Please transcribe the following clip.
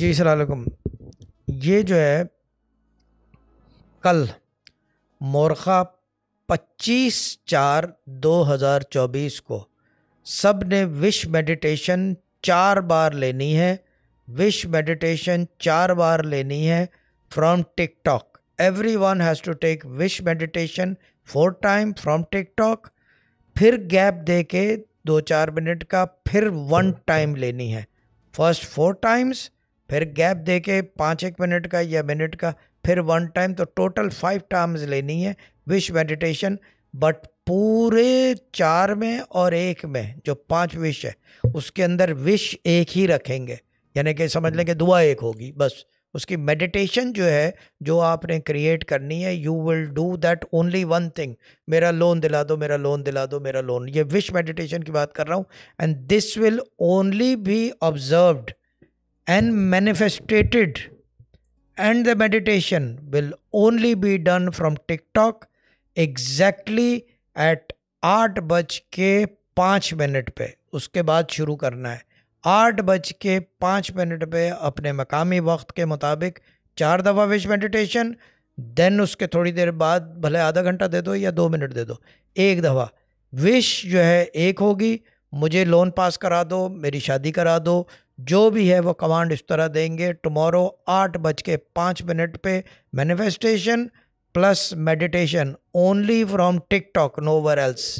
जी सलामकुम ये जो है कल मोरखा 25 चार 2024 को सब ने विश मेडिटेशन चार बार लेनी है विश मेडिटेशन चार बार लेनी है from TikTok every one has to take wish meditation four time from TikTok फिर गैप दे के दो चार मिनट का फिर वन टाइम लेनी है फर्स्ट फोर टाइम्स फिर गैप दे के पाँच एक मिनट का या मिनट का फिर वन टाइम तो टोटल फाइव टाइम्स लेनी है विश मेडिटेशन बट पूरे चार में और एक में जो पांच विश है उसके अंदर विश एक ही रखेंगे यानी कि समझ लेंगे दुआ एक होगी बस उसकी मेडिटेशन जो है जो आपने क्रिएट करनी है you will do that only one thing मेरा लोन दिला दो मेरा लोन दिला दो मेरा लोन ये विश मेडिटेशन की बात कर रहा हूँ and this will only be observed and manifested and the meditation will only be done from TikTok exactly at आठ बज के पाँच मिनट पे उसके बाद शुरू करना है आठ बज के पाँच मिनट पे अपने मकामी वक्त के मुताबिक चार दफ़ा विश मेडिटेशन देन उसके थोड़ी देर बाद भले आधा घंटा दे दो या दो मिनट दे दो एक दफ़ा विश जो है एक होगी मुझे लोन पास करा दो मेरी शादी करा दो जो भी है वो कमांड इस तरह देंगे टुमारो आठ बज के पाँच मिनट पे manifestation plus meditation only from TikTok nowhere else